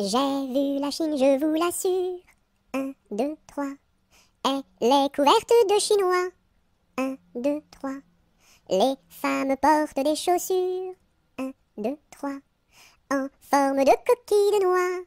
J'ai vu la Chine, je vous l'assure. 1, 2, 3. Et les couvertes de Chinois. 1, 2, 3. Les femmes portent des chaussures. 1, 2, 3. En forme de coquilles de noix.